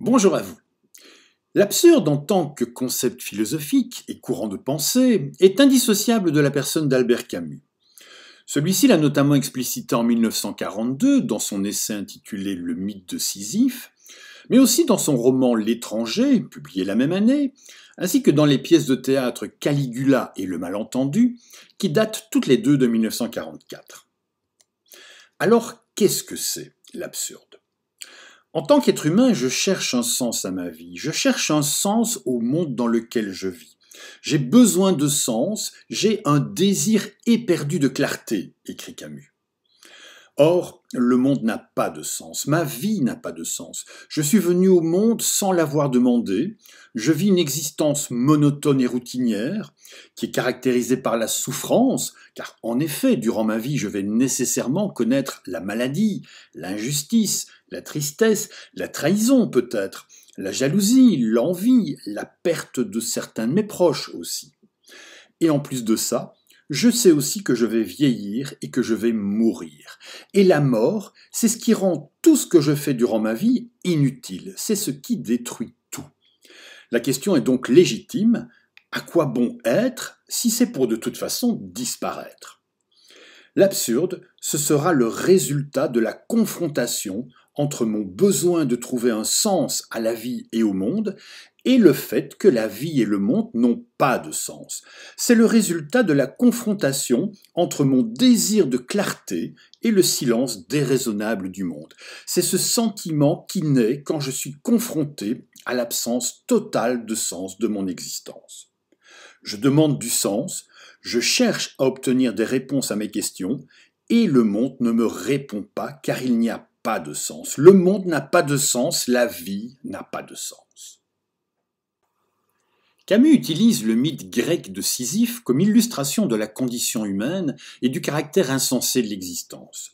Bonjour à vous. L'absurde en tant que concept philosophique et courant de pensée est indissociable de la personne d'Albert Camus. Celui-ci l'a notamment explicité en 1942 dans son essai intitulé Le mythe de Sisyphe, mais aussi dans son roman L'étranger, publié la même année, ainsi que dans les pièces de théâtre Caligula et Le malentendu, qui datent toutes les deux de 1944. Alors, qu'est-ce que c'est l'absurde en tant qu'être humain, je cherche un sens à ma vie, je cherche un sens au monde dans lequel je vis. J'ai besoin de sens, j'ai un désir éperdu de clarté, écrit Camus. Or, le monde n'a pas de sens, ma vie n'a pas de sens. Je suis venu au monde sans l'avoir demandé, je vis une existence monotone et routinière, qui est caractérisée par la souffrance, car en effet, durant ma vie, je vais nécessairement connaître la maladie, l'injustice, la tristesse, la trahison peut-être, la jalousie, l'envie, la perte de certains de mes proches aussi. Et en plus de ça, je sais aussi que je vais vieillir et que je vais mourir. Et la mort, c'est ce qui rend tout ce que je fais durant ma vie inutile, c'est ce qui détruit tout. La question est donc légitime, à quoi bon être si c'est pour de toute façon disparaître L'absurde, ce sera le résultat de la confrontation entre mon besoin de trouver un sens à la vie et au monde et le fait que la vie et le monde n'ont pas de sens. C'est le résultat de la confrontation entre mon désir de clarté et le silence déraisonnable du monde. C'est ce sentiment qui naît quand je suis confronté à l'absence totale de sens de mon existence. Je demande du sens, je cherche à obtenir des réponses à mes questions, et le monde ne me répond pas car il n'y a de sens. Le monde n'a pas de sens, la vie n'a pas de sens. Camus utilise le mythe grec de Sisyphe comme illustration de la condition humaine et du caractère insensé de l'existence.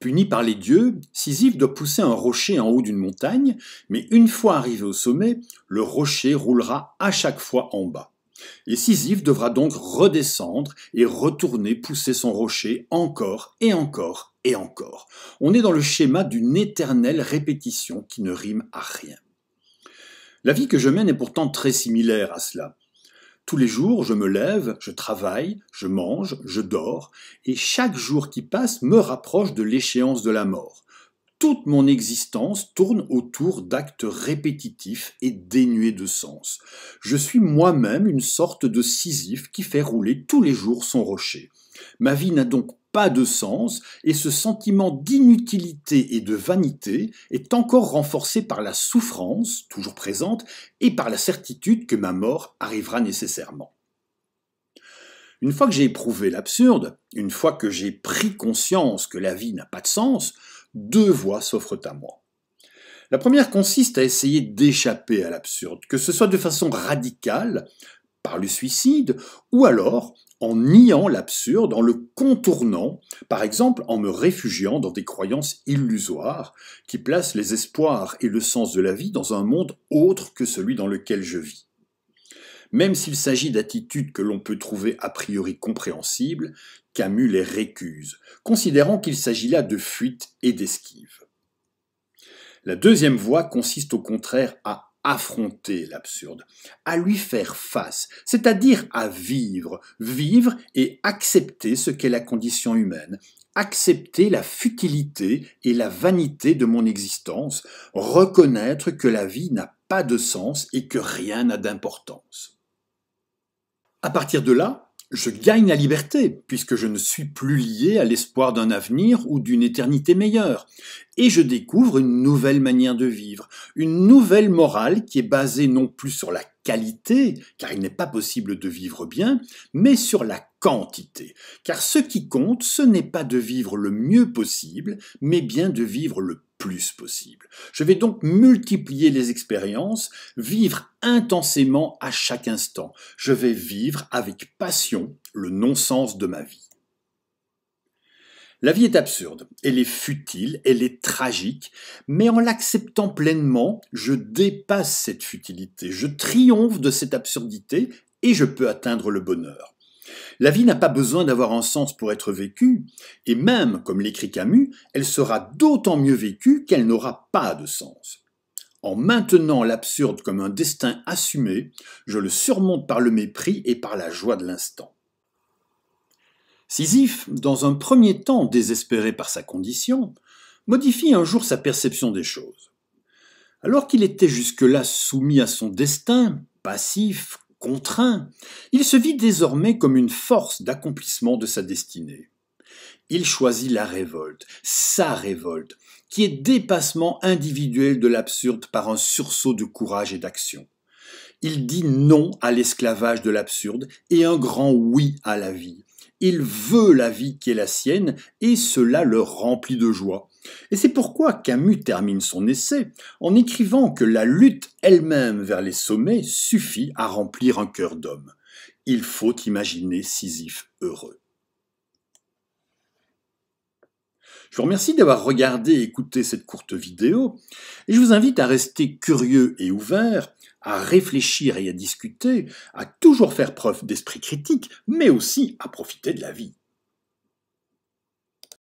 Puni par les dieux, Sisyphe doit pousser un rocher en haut d'une montagne, mais une fois arrivé au sommet, le rocher roulera à chaque fois en bas. Et Sisyphe devra donc redescendre et retourner pousser son rocher encore et encore et encore. On est dans le schéma d'une éternelle répétition qui ne rime à rien. La vie que je mène est pourtant très similaire à cela. Tous les jours, je me lève, je travaille, je mange, je dors, et chaque jour qui passe me rapproche de l'échéance de la mort. Toute mon existence tourne autour d'actes répétitifs et dénués de sens. Je suis moi-même une sorte de Sisyphe qui fait rouler tous les jours son rocher. Ma vie n'a donc de sens, et ce sentiment d'inutilité et de vanité est encore renforcé par la souffrance, toujours présente, et par la certitude que ma mort arrivera nécessairement. Une fois que j'ai éprouvé l'absurde, une fois que j'ai pris conscience que la vie n'a pas de sens, deux voies s'offrent à moi. La première consiste à essayer d'échapper à l'absurde, que ce soit de façon radicale, par le suicide, ou alors en niant l'absurde, en le contournant, par exemple en me réfugiant dans des croyances illusoires qui placent les espoirs et le sens de la vie dans un monde autre que celui dans lequel je vis. Même s'il s'agit d'attitudes que l'on peut trouver a priori compréhensibles, Camus les récuse, considérant qu'il s'agit là de fuite et d'esquive. La deuxième voie consiste au contraire à affronter l'absurde, à lui faire face, c'est-à-dire à vivre, vivre et accepter ce qu'est la condition humaine, accepter la futilité et la vanité de mon existence, reconnaître que la vie n'a pas de sens et que rien n'a d'importance. À partir de là, je gagne la liberté, puisque je ne suis plus lié à l'espoir d'un avenir ou d'une éternité meilleure, et je découvre une nouvelle manière de vivre, une nouvelle morale qui est basée non plus sur la qualité, car il n'est pas possible de vivre bien, mais sur la quantité, car ce qui compte, ce n'est pas de vivre le mieux possible, mais bien de vivre le plus possible. Je vais donc multiplier les expériences, vivre intensément à chaque instant. Je vais vivre avec passion le non-sens de ma vie. La vie est absurde, elle est futile, elle est tragique, mais en l'acceptant pleinement, je dépasse cette futilité, je triomphe de cette absurdité et je peux atteindre le bonheur. La vie n'a pas besoin d'avoir un sens pour être vécue, et même, comme l'écrit Camus, elle sera d'autant mieux vécue qu'elle n'aura pas de sens. En maintenant l'absurde comme un destin assumé, je le surmonte par le mépris et par la joie de l'instant. Sisyphe, dans un premier temps désespéré par sa condition, modifie un jour sa perception des choses. Alors qu'il était jusque-là soumis à son destin, passif, contraint, il se vit désormais comme une force d'accomplissement de sa destinée. Il choisit la révolte, sa révolte, qui est dépassement individuel de l'absurde par un sursaut de courage et d'action. Il dit non à l'esclavage de l'absurde et un grand oui à la vie, il veut la vie qui est la sienne et cela le remplit de joie. Et c'est pourquoi Camus termine son essai en écrivant que la lutte elle-même vers les sommets suffit à remplir un cœur d'homme. Il faut imaginer Sisyphe heureux. Je vous remercie d'avoir regardé et écouté cette courte vidéo, et je vous invite à rester curieux et ouvert, à réfléchir et à discuter, à toujours faire preuve d'esprit critique, mais aussi à profiter de la vie.